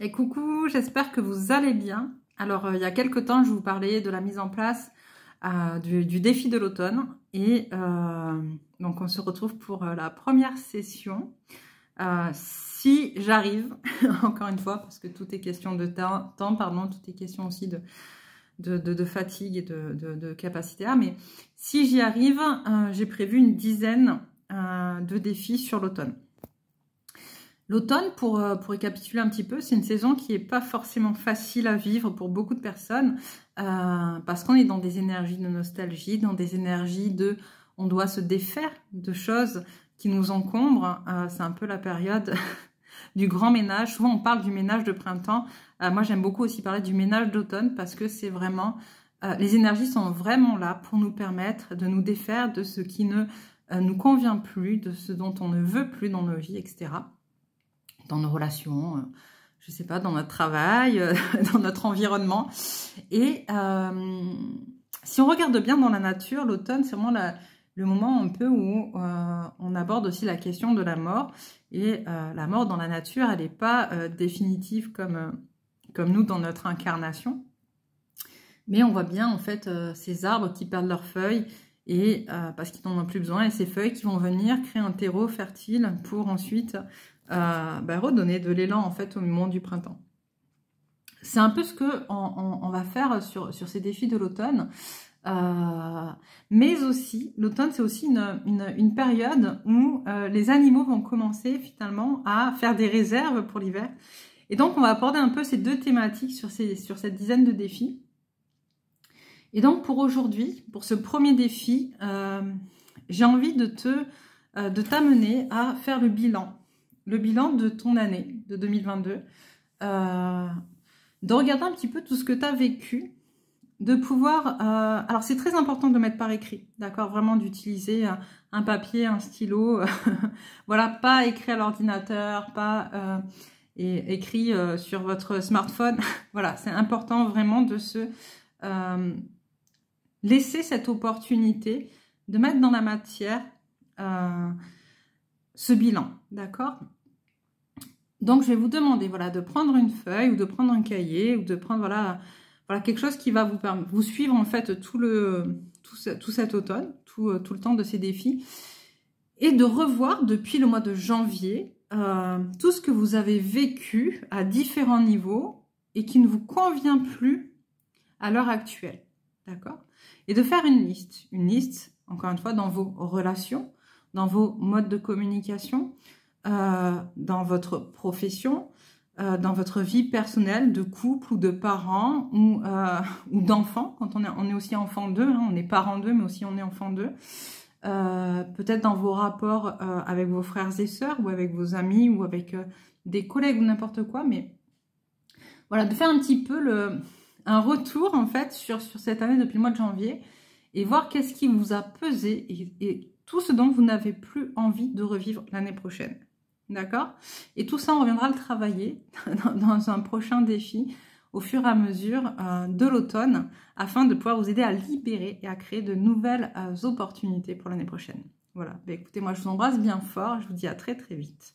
Et coucou, j'espère que vous allez bien. Alors, euh, il y a quelques temps, je vous parlais de la mise en place euh, du, défi de l'automne. Et euh, donc, on se retrouve pour la première session. si j'arrive, encore une fois, parce que tout est question de temps, pardon, tout est question aussi de, fatigue et de, de, capacité à. Ah, mais si j'y arrive, j'ai prévu une dizaine de défis sur l'automne. L'automne, pour, euh, pour, récapituler un petit peu, c'est une saison qui n'est pas forcément facile à vivre pour beaucoup de personnes euh, parce qu'on est dans des énergies de nostalgie, dans des énergies de on doit se défaire de choses qui nous encombrent. Euh, c'est un peu la période du grand ménage. Souvent, on parle du ménage de printemps. moi, j'aime beaucoup aussi parler du ménage d'automne parce que c'est vraiment... les énergies sont vraiment là pour nous permettre de nous défaire de ce qui ne nous convient plus, de ce dont on ne veut plus dans nos vies, etc dans nos relations, euh, je ne sais pas, dans notre travail, euh, dans notre environnement. Et euh, si on regarde bien dans la nature, l'automne, c'est vraiment le moment un peu où on aborde aussi la question de la mort. Et la mort dans la nature, elle n'est pas définitive comme, comme nous dans notre incarnation. Mais on voit bien en fait ces arbres qui perdent leurs feuilles et parce qu'ils n'en ont plus besoin, et ces feuilles qui vont venir créer un terreau fertile pour ensuite bah, redonner de l'élan en fait au moment du printemps. C'est un peu ce que on, va faire sur, ces défis de l'automne. Euh, mais aussi, l'automne, c'est aussi une, période où euh, les animaux vont commencer finalement à faire des réserves pour l'hiver. Et donc, on va aborder un peu ces deux thématiques sur, ces, sur cette dizaine de défis. Et donc, pour aujourd'hui, pour ce premier défi, euh, j'ai envie de te de t'amener à faire le bilan le bilan de ton année de 2022, euh, de regarder un petit peu tout ce que tu as vécu, de pouvoir... Euh, alors c'est très important de mettre par écrit, d'accord Vraiment d'utiliser euh, un papier, un stylo, voilà, pas écrit à l'ordinateur, pas écrit sur votre smartphone. voilà, c'est important vraiment de se laisser cette opportunité de mettre dans la matière ce bilan, d'accord donc je vais vous demander voilà, de prendre une feuille ou de prendre un cahier ou de prendre voilà, voilà quelque chose qui va vous, vous suivre en fait tout, le, tout, cet automne, euh, tout, le temps de ces défis, et de revoir depuis le mois de janvier euh, tout ce que vous avez vécu à différents niveaux et qui ne vous convient plus à l'heure actuelle. D'accord Et de faire une liste. Une liste, encore une fois, dans vos relations, dans vos modes de communication, euh, dans votre profession, euh, dans votre vie personnelle de couple ou de parents ou, euh, ou d'enfants. Quand on est, aussi enfant d'eux, hein, on est parent d'eux, mais aussi on est enfant d'eux. Euh, peut-être dans vos rapports avec vos frères et sœurs ou avec vos amis ou avec des collègues ou n'importe quoi. Mais voilà, de faire un petit peu un retour en fait sur, cette année depuis le mois de janvier et voir qu'est-ce qui vous a pesé et tout ce dont vous n'avez plus envie de revivre l'année prochaine. D'accord Et tout ça, on reviendra le travailler dans un prochain défi au fur et à mesure euh, de l'automne afin de pouvoir vous aider à libérer et à créer de nouvelles euh, opportunités pour l'année prochaine. Voilà, bah, écoutez, moi je vous embrasse bien fort, je vous dis à très très vite.